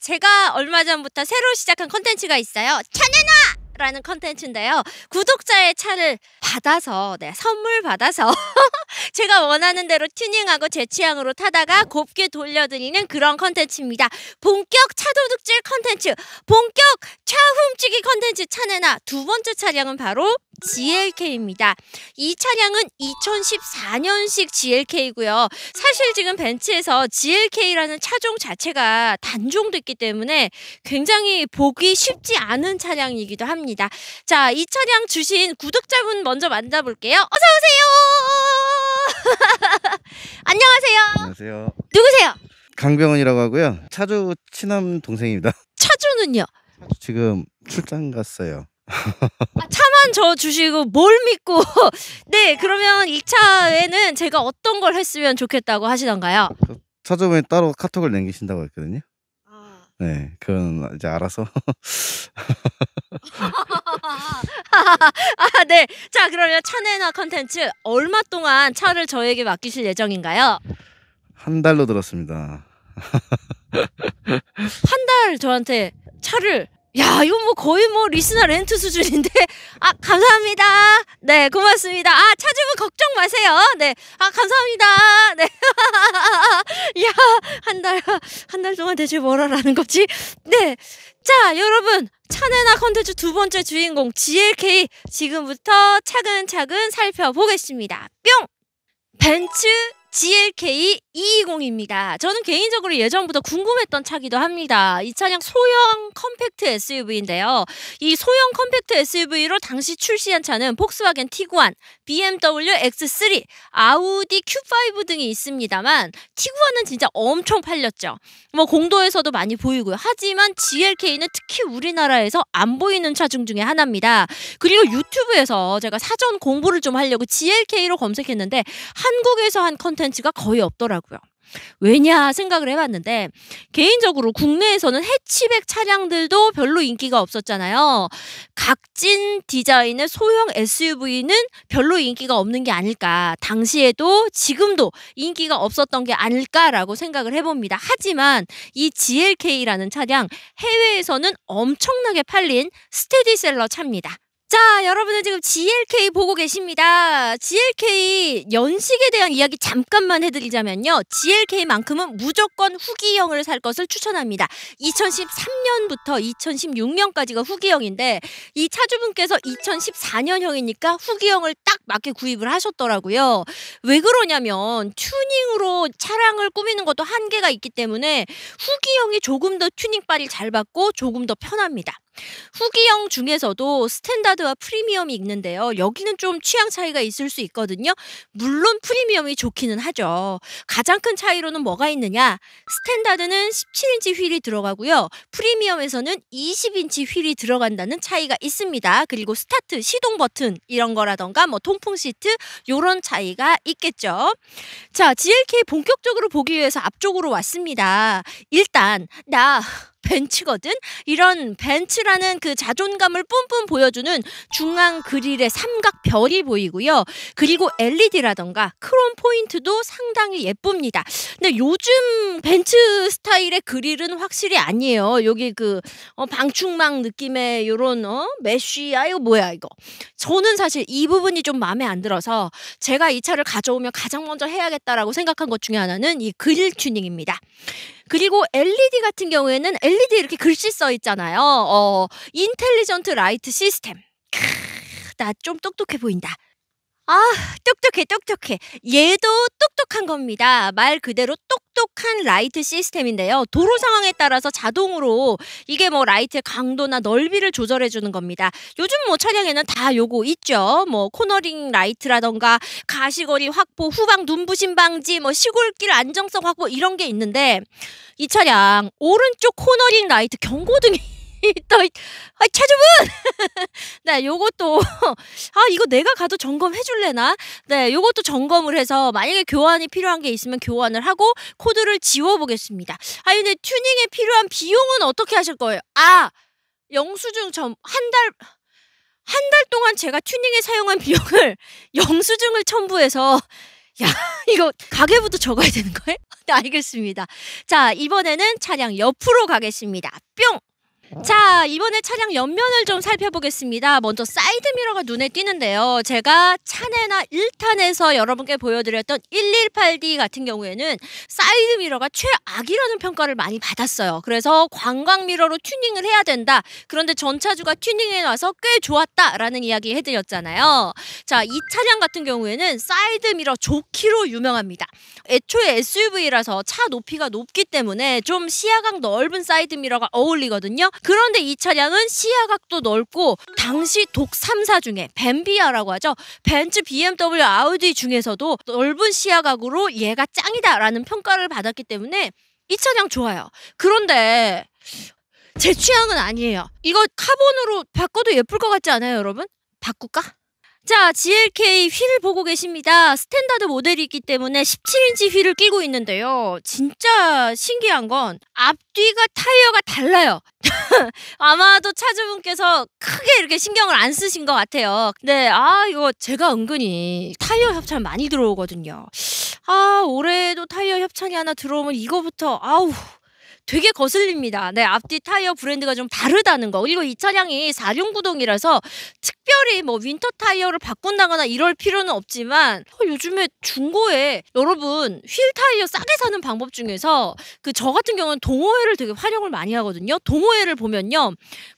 제가 얼마 전부터 새로 시작한 컨텐츠가 있어요. 차내놔! 라는 컨텐츠인데요. 구독자의 차를 받아서 네, 선물 받아서 제가 원하는 대로 튜닝하고 제 취향으로 타다가 곱게 돌려드리는 그런 컨텐츠입니다. 본격 차도둑질 컨텐츠, 본격 차훔치기 컨텐츠 차내나 두 번째 차량은 바로 GLK입니다. 이 차량은 2014년식 GLK고요. 이 사실 지금 벤츠에서 GLK라는 차종 자체가 단종됐기 때문에 굉장히 보기 쉽지 않은 차량이기도 합니다. 자, 이 차량 주신 구독자분 먼저 먼저 만나볼게요. 어서 오세요. 안녕하세요. 안녕하세요. 누구세요? 강병원이라고 하고요. 차주 친한 동생입니다. 차주는요? 차주 지금 출장 갔어요. 아, 차만 저 주시고 뭘 믿고 네 그러면 2차에는 제가 어떤 걸 했으면 좋겠다고 하시던가요? 그 차주분이 따로 카톡을 남기신다고 했거든요. 아. 네, 그건 이제 알아서 아, 네. 자, 그러면 차내나 컨텐츠 얼마 동안 차를 저에게 맡기실 예정인가요? 한 달로 들었습니다. 한 달 저한테 차를 야, 이건 뭐 거의 뭐 리스나 렌트 수준인데. 아, 감사합니다. 네, 고맙습니다. 아, 찾으면 걱정 마세요. 네. 아, 감사합니다. 네. 야, 한 달, 한 달 동안 대체 뭘 하라는 거지? 네. 자, 여러분. 천내나 컨텐츠 두 번째 주인공 GLK. 지금부터 차근차근 살펴보겠습니다. 뿅! 벤츠 GLK220입니다. E 저는 개인적으로 예전부터 궁금했던 차기도 합니다. 이 차량 소형 컴팩트 SUV인데요. 이 소형 컴팩트 SUV로 당시 출시한 차는 폭스바겐 티구안, BMW X3, 아우디 Q5 등이 있습니다만 티구안은 진짜 엄청 팔렸죠. 뭐 공도에서도 많이 보이고요. 하지만 GLK는 특히 우리나라에서 안 보이는 차 중 중에 하나입니다. 그리고 유튜브에서 제가 사전 공부를 좀 하려고 GLK로 검색했는데 한국에서 한 컨텐츠 컨텐츠가 거의 없더라고요. 왜냐 생각을 해봤는데 개인적으로 국내에서는 해치백 차량들도 별로 인기가 없었잖아요. 각진 디자인의 소형 SUV는 별로 인기가 없는 게 아닐까. 당시에도 지금도 인기가 없었던 게 아닐까라고 생각을 해봅니다. 하지만 이 GLK라는 차량 해외에서는 엄청나게 팔린 스테디셀러 차입니다. 자, 여러분은 지금 GLK 보고 계십니다. GLK 연식에 대한 이야기 잠깐만 해드리자면요. GLK만큼은 무조건 후기형을 살 것을 추천합니다. 2013년부터 2016년까지가 후기형인데 이 차주분께서 2014년형이니까 후기형을 딱 맞게 구입을 하셨더라고요. 왜 그러냐면 튜닝으로 차량을 꾸미는 것도 한계가 있기 때문에 후기형이 조금 더 튜닝빨이 잘 받고 조금 더 편합니다. 후기형 중에서도 스탠다드와 프리미엄이 있는데요. 여기는 좀 취향 차이가 있을 수 있거든요. 물론 프리미엄이 좋기는 하죠. 가장 큰 차이로는 뭐가 있느냐? 스탠다드는 17인치 휠이 들어가고요. 프리미엄에서는 20인치 휠이 들어간다는 차이가 있습니다. 그리고 스타트, 시동 버튼 이런 거라던가 뭐 통풍 시트 이런 차이가 있겠죠. 자, GLK 본격적으로 보기 위해서 앞쪽으로 왔습니다. 일단 나 벤츠거든. 이런 벤츠라는 그 자존감을 뿜뿜 보여주는 중앙 그릴의 삼각 별이 보이고요. 그리고 LED라던가 크롬 포인트도 상당히 예쁩니다. 근데 요즘 벤츠 스타일의 그릴은 확실히 아니에요. 여기 그 어, 방충망 느낌의 요런 어, 메쉬 아 이거 뭐야 이거. 저는 사실 이 부분이 좀 마음에 안 들어서 제가 이 차를 가져오면 가장 먼저 해야겠다라고 생각한 것 중에 하나는 이 그릴 튜닝입니다. 그리고 LED 같은 경우에는 LED 이렇게 글씨 써 있잖아요. 어, 인텔리전트 라이트 시스템. 크, 나 좀 똑똑해 보인다. 아, 똑똑해, 똑똑해. 얘도 똑똑한 겁니다. 말 그대로 똑똑한 라이트 시스템인데요. 도로 상황에 따라서 자동으로 이게 뭐 라이트의 강도나 넓이를 조절해 주는 겁니다. 요즘 뭐 차량에는 다 요거 있죠. 뭐 코너링 라이트라던가 가시거리 확보, 후방 눈부심 방지, 뭐 시골길 안정성 확보 이런 게 있는데 이 차량 오른쪽 코너링 라이트 경고등이 또, 아, 차주분! 네, 요것도, 아, 이거 내가 가도 점검해줄래나? 네, 요것도 점검을 해서 만약에 교환이 필요한 게 있으면 교환을 하고 코드를 지워보겠습니다. 아, 근데 튜닝에 필요한 비용은 어떻게 하실 거예요? 아! 영수증 점, 한 달, 한 달 동안 제가 튜닝에 사용한 비용을 영수증을 첨부해서 야, 이거 가계부도 적어야 되는 거예요? 네, 알겠습니다. 자, 이번에는 차량 옆으로 가겠습니다. 뿅! 자 이번에 차량 옆면을 좀 살펴보겠습니다 먼저 사이드 미러가 눈에 띄는데요 제가 차내나 1탄에서 여러분께 보여드렸던 118D 같은 경우에는 사이드 미러가 최악이라는 평가를 많이 받았어요 그래서 관광 미러로 튜닝을 해야 된다 그런데 전차주가 튜닝해 놔서 꽤 좋았다 라는 이야기 해드렸잖아요 자 이 차량 같은 경우에는 사이드 미러 좋기로 유명합니다 애초에 SUV라서 차 높이가 높기 때문에 좀 시야각 넓은 사이드 미러가 어울리거든요 그런데 이 차량은 시야각도 넓고 당시 독 3사 중에 벤비아라고 하죠. 벤츠 BMW 아우디 중에서도 넓은 시야각으로 얘가 짱이다라는 평가를 받았기 때문에 이 차량 좋아요. 그런데 제 취향은 아니에요. 이거 카본으로 바꿔도 예쁠 것 같지 않아요, 여러분? 바꿀까? 자, GLK 휠 보고 계십니다. 스탠다드 모델이기 때문에 17인치 휠을 끼고 있는데요. 진짜 신기한 건 앞뒤가 타이어가 달라요. 아마도 차주분께서 크게 이렇게 신경을 안 쓰신 것 같아요. 네, 아, 이거 제가 은근히 타이어 협찬 많이 들어오거든요. 아, 올해도 타이어 협찬이 하나 들어오면 이거부터, 아우. 되게 거슬립니다. 네, 앞뒤 타이어 브랜드가 좀 다르다는 거. 그리고 이 차량이 4륜 구동이라서 특별히 뭐 윈터 타이어를 바꾼다거나 이럴 필요는 없지만 어, 요즘에 중고에 여러분 휠 타이어 싸게 사는 방법 중에서 그 저 같은 경우는 동호회를 되게 활용을 많이 하거든요. 동호회를 보면요.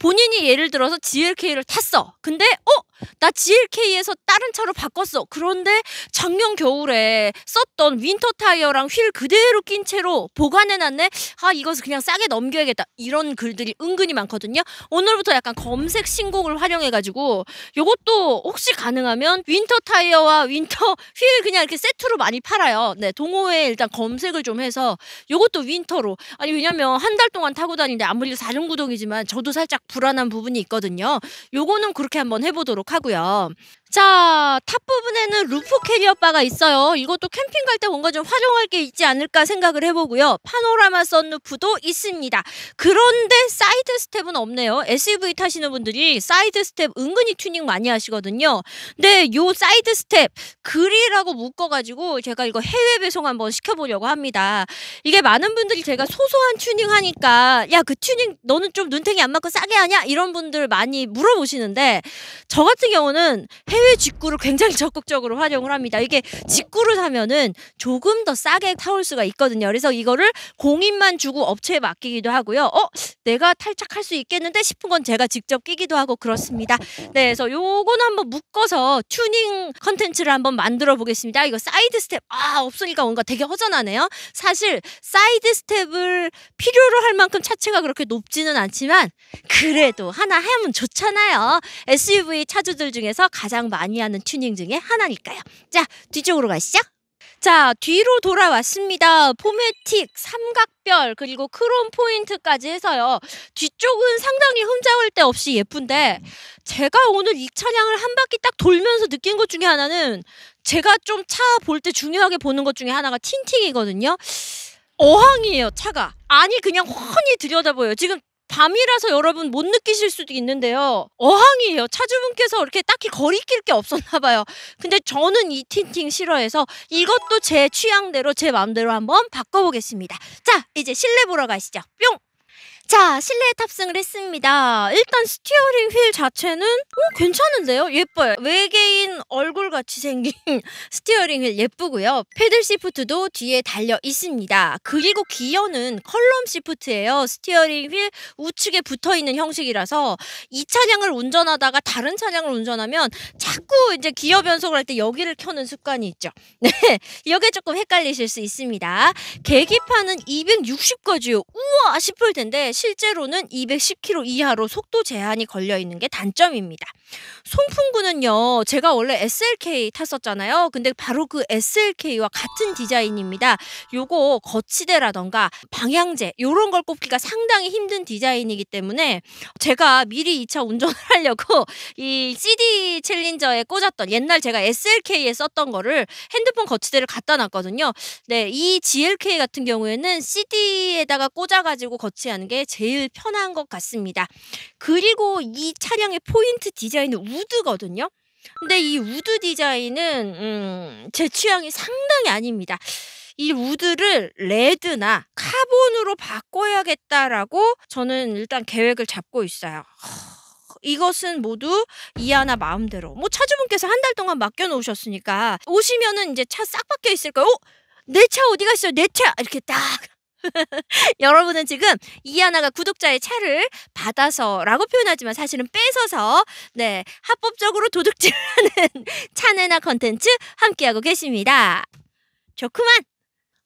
본인이 예를 들어서 GLK를 탔어. 근데 어? 나 GLK에서 다른 차로 바꿨어. 그런데 작년 겨울에 썼던 윈터 타이어랑 휠 그대로 낀 채로 보관해놨네. 아 이것을 그냥 싸게 넘겨야겠다. 이런 글들이 은근히 많거든요. 오늘부터 약간 검색 신곡을 활용해가지고 요것도 혹시 가능하면 윈터 타이어와 윈터 휠 그냥 이렇게 세트로 많이 팔아요. 네동호회 일단 검색을 좀 해서 요것도 윈터로 아니 왜냐면 한 달 동안 타고 다니는데 아무리 사륜구동이지만 저도 살짝 불안한 부분이 있거든요. 요거는 그렇게 한번 해보도록 하도록 하고요. 자, 탑 부분에는 루프 캐리어 바가 있어요. 이것도 캠핑 갈 때 뭔가 좀 활용할 게 있지 않을까 생각을 해보고요. 파노라마 선루프도 있습니다. 그런데 사이드 스텝은 없네요. SUV 타시는 분들이 사이드 스텝 은근히 튜닝 많이 하시거든요. 근데 요 사이드 스텝 그릴하고 묶어가지고 제가 이거 해외 배송 한번 시켜보려고 합니다. 이게 많은 분들이 제가 소소한 튜닝 하니까 야, 그 튜닝 너는 좀 눈탱이 안 맞고 싸게 하냐? 이런 분들 많이 물어보시는데 저 같은 경우는 해외 해외 직구를 굉장히 적극적으로 활용을 합니다. 이게 직구를 사면은 조금 더 싸게 타올 수가 있거든요. 그래서 이거를 공인만 주고 업체에 맡기기도 하고요. 어, 내가 탈착할 수 있겠는데 싶은 건 제가 직접 끼기도 하고 그렇습니다. 네, 그래서 요거는 한번 묶어서 튜닝 컨텐츠를 한번 만들어 보겠습니다. 이거 사이드 스텝 아 없으니까 뭔가 되게 허전하네요. 사실 사이드 스텝을 필요로 할 만큼 차체가 그렇게 높지는 않지만 그래도 하나 하면 좋잖아요. SUV 차주들 중에서 가장 많이 하는 튜닝 중에 하나니까요. 자, 뒤쪽으로 가시죠. 자, 뒤로 돌아왔습니다. 포메틱, 삼각별, 그리고 크롬 포인트까지 해서요. 뒤쪽은 상당히 흠잡을 데 없이 예쁜데 제가 오늘 이 차량을 한 바퀴 딱 돌면서 느낀 것 중에 하나는 제가 좀 차 볼 때 중요하게 보는 것 중에 하나가 틴팅이거든요. 어항이에요, 차가. 아니, 그냥 훤히 들여다보여요. 지금 밤이라서 여러분 못 느끼실 수도 있는데요. 어항이에요. 차주분께서 이렇게 딱히 거리낄 게 없었나 봐요. 근데 저는 이 틴팅 싫어해서 이것도 제 취향대로 제 마음대로 한번 바꿔보겠습니다. 자, 이제 실내 보러 가시죠. 뿅! 자, 실내에 탑승을 했습니다. 일단 스티어링 휠 자체는 어, 괜찮은데요? 예뻐요. 외계인 얼굴같이 생긴 스티어링 휠 예쁘고요. 패들 시프트도 뒤에 달려 있습니다. 그리고 기어는 컬럼 시프트예요. 스티어링 휠 우측에 붙어있는 형식이라서 이 차량을 운전하다가 다른 차량을 운전하면 자꾸 이제 기어 변속을 할 때 여기를 켜는 습관이 있죠. 네, 여기 에 조금 헷갈리실 수 있습니다. 계기판은 260까지요. 우와 싶을 텐데 실제로는 210km 이하로 속도 제한이 걸려 있는 게 단점입니다. 송풍구는요, 제가 원래 SLK 탔었잖아요. 근데 바로 그 SLK와 같은 디자인입니다. 요거 거치대라던가 방향제, 요런 걸 꼽기가 상당히 힘든 디자인이기 때문에 제가 미리 2차 운전을 하려고 이 CD 챌린저에 꽂았던 옛날 제가 SLK에 썼던 거를 핸드폰 거치대를 갖다 놨거든요. 네, 이 GLK 같은 경우에는 CD에다가 꽂아가지고 거치하는 게 제일 편한 것 같습니다. 그리고 이 차량의 포인트 디자인은 우드거든요. 근데 이 우드 디자인은 음, 제 취향이 상당히 아닙니다. 이 우드를 레드나 카본으로 바꿔야겠다라고 저는 일단 계획을 잡고 있어요. 이것은 모두 이하나 마음대로. 뭐 차주분께서 한 달 동안 맡겨 놓으셨으니까 오시면은 이제 차 싹 바뀌어 있을 거예요. 어? 내 차 어디 갔어요? 내 차 이렇게 딱 여러분은 지금 이하나가 구독자의 차를 받아서라고 표현하지만 사실은 뺏어서 네 합법적으로 도둑질하는 차내나 컨텐츠 함께하고 계십니다. 좋구만.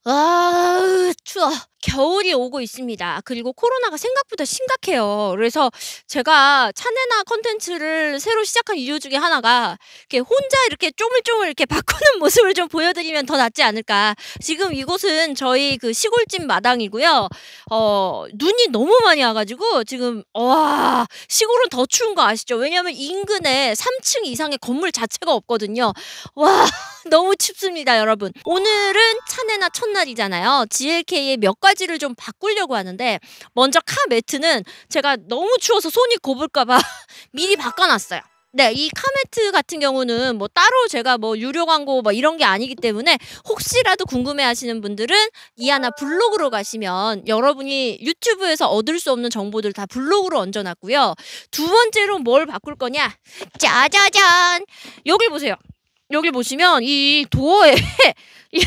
아 추워. 겨울이 오고 있습니다. 그리고 코로나가 생각보다 심각해요. 그래서 제가 차내나 컨텐츠를 새로 시작한 이유 중에 하나가 이렇게 혼자 이렇게 쪼물쪼물 이렇게 바꾸는 모습을 좀 보여드리면 더 낫지 않을까. 지금 이곳은 저희 그 시골집 마당이고요. 어, 눈이 너무 많이 와가지고 지금, 와, 시골은 더 추운 거 아시죠? 왜냐면 인근에 3층 이상의 건물 자체가 없거든요. 와, 너무 춥습니다, 여러분. 오늘은 차내나 첫날이잖아요. GLK의 몇가 옷바지를 좀 바꾸려고 하는데 먼저 카 매트는 제가 너무 추워서 손이 곱을까봐 미리 바꿔놨어요. 네, 이 카메트 같은 경우는 뭐 따로 제가 뭐 유료 광고 뭐 이런 게 아니기 때문에 혹시라도 궁금해 하시는 분들은 이하나 블로그로 가시면 여러분이 유튜브에서 얻을 수 없는 정보들 다 블로그로 얹어 놨고요. 두 번째로 뭘 바꿀 거냐? 짜자잔. 여기 보세요. 여기 보시면 이 도어에 예,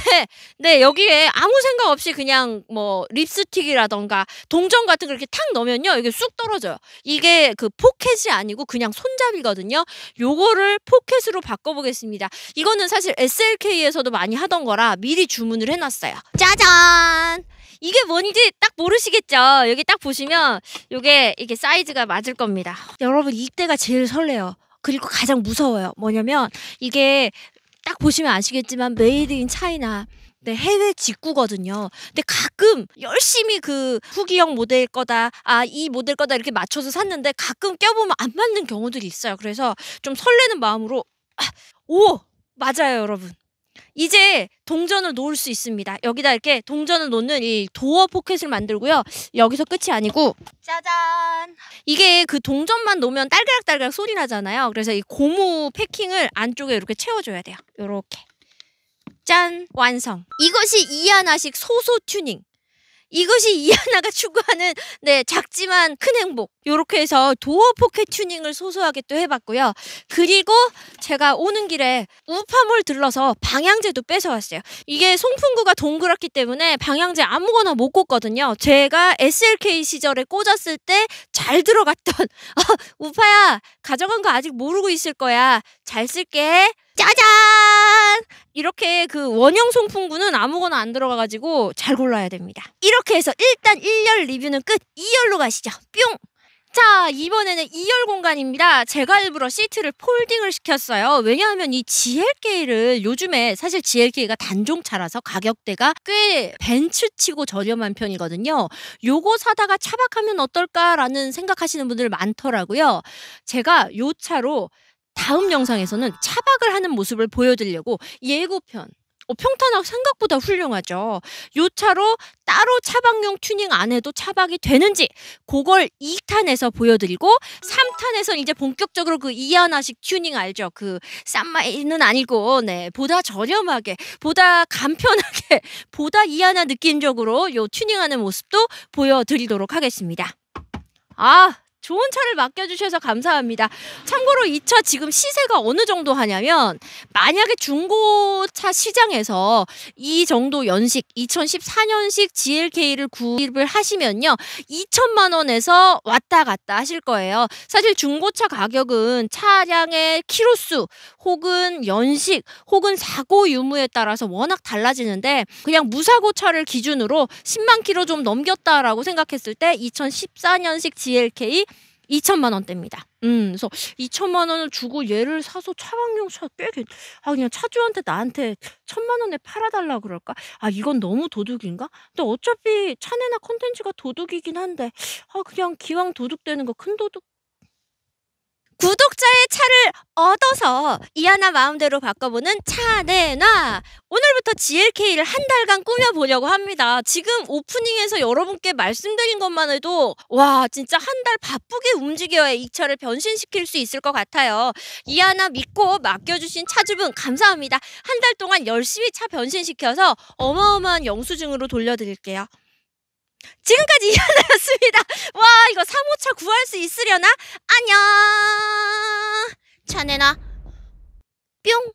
네 여기에 아무 생각 없이 그냥 뭐 립스틱이라던가 동전 같은 거 이렇게 탁 넣으면요 이게 쑥 떨어져요. 이게 그 포켓이 아니고 그냥 손잡이거든요. 요거를 포켓으로 바꿔보겠습니다. 이거는 사실 SLK에서도 많이 하던 거라 미리 주문을 해놨어요. 짜잔! 이게 뭔지 딱 모르시겠죠? 여기 딱 보시면 요게 이게 사이즈가 맞을 겁니다. 여러분 이때가 제일 설레요. 그리고 가장 무서워요. 뭐냐면 이게 딱 보시면 아시겠지만 메이드 인 차이나 네, 해외 직구거든요. 근데 가끔 열심히 그 후기형 모델 거다, 아, 이 모델 거다 이렇게 맞춰서 샀는데 가끔 껴보면 안 맞는 경우들이 있어요. 그래서 좀 설레는 마음으로, 아, 오! 맞아요, 여러분. 이제 동전을 놓을 수 있습니다. 여기다 이렇게 동전을 놓는 이 도어 포켓을 만들고요. 여기서 끝이 아니고 짜잔! 이게 그 동전만 놓으면 딸그락딸그락 소리 나잖아요. 그래서 이 고무 패킹을 안쪽에 이렇게 채워줘야 돼요. 이렇게 짠! 완성! 이것이 이하나식 소소 튜닝! 이것이 이하나가 추구하는 네 작지만 큰 행복 요렇게 해서 도어 포켓 튜닝을 소소하게 또 해봤고요 그리고 제가 오는 길에 우파몰 들러서 방향제도 뺏어왔어요 이게 송풍구가 동그랗기 때문에 방향제 아무거나 못 꽂거든요 제가 SLK 시절에 꽂았을 때 잘 들어갔던 어, 우파야 가져간 거 아직 모르고 있을 거야 잘 쓸게 짜잔! 이렇게 그 원형 송풍구는 아무거나 안 들어가가지고 잘 골라야 됩니다. 이렇게 해서 일단 1열 리뷰는 끝! 2열로 가시죠. 뿅! 자, 이번에는 2열 공간입니다. 제가 일부러 시트를 폴딩을 시켰어요. 왜냐하면 이 GLK를 요즘에 사실 GLK가 단종차라서 가격대가 꽤 벤츠치고 저렴한 편이거든요. 요거 사다가 차박하면 어떨까라는 생각하시는 분들 많더라고요. 제가 요 차로 다음 영상에서는 차박을 하는 모습을 보여드리려고 예고편 어, 평탄학 생각보다 훌륭하죠. 요 차로 따로 차박용 튜닝 안 해도 차박이 되는지 그걸 2탄에서 보여드리고 3탄에서 이제 본격적으로 그 이하나식 튜닝 알죠. 그쌈마이는 아니고 네 보다 저렴하게 보다 간편하게 보다 이하나 느낌적으로 요 튜닝하는 모습도 보여드리도록 하겠습니다. 아 좋은 차를 맡겨주셔서 감사합니다. 참고로 이 차 지금 시세가 어느 정도 하냐면 만약에 중고차 시장에서 이 정도 연식 2014년식 GLK를 구입을 하시면요. 2천만 원에서 왔다 갔다 하실 거예요. 사실 중고차 가격은 차량의 키로수 혹은 연식 혹은 사고 유무에 따라서 워낙 달라지는데 그냥 무사고 차를 기준으로 10만 키로 좀 넘겼다라고 생각했을 때 2014년식 GLK 2천만 원대입니다. 음, 그래서 2천만 원을 주고 얘를 사서 차박용 차꽤 괜찮. 아, 그냥 차주한테 나한테 천만 원에 팔아달라 그럴까? 아, 이건 너무 도둑인가? 근데 어차피 차내나 컨텐츠가 도둑이긴 한데, 아, 그냥 기왕 도둑되는 거 큰 도둑 구독자의 차를 얻어서 이하나 마음대로 바꿔보는 차내놔 오늘부터 GLK를 한 달간 꾸며보려고 합니다. 지금 오프닝에서 여러분께 말씀드린 것만 해도 와 진짜 한 달 바쁘게 움직여야 이 차를 변신시킬 수 있을 것 같아요. 이하나 믿고 맡겨주신 차주분 감사합니다. 한 달 동안 열심히 차 변신시켜서 어마어마한 영수증으로 돌려드릴게요. 지금까지 이하나였습니다. 와, 이거 3호차 구할 수 있으려나? 안녕! 자네나, 뿅!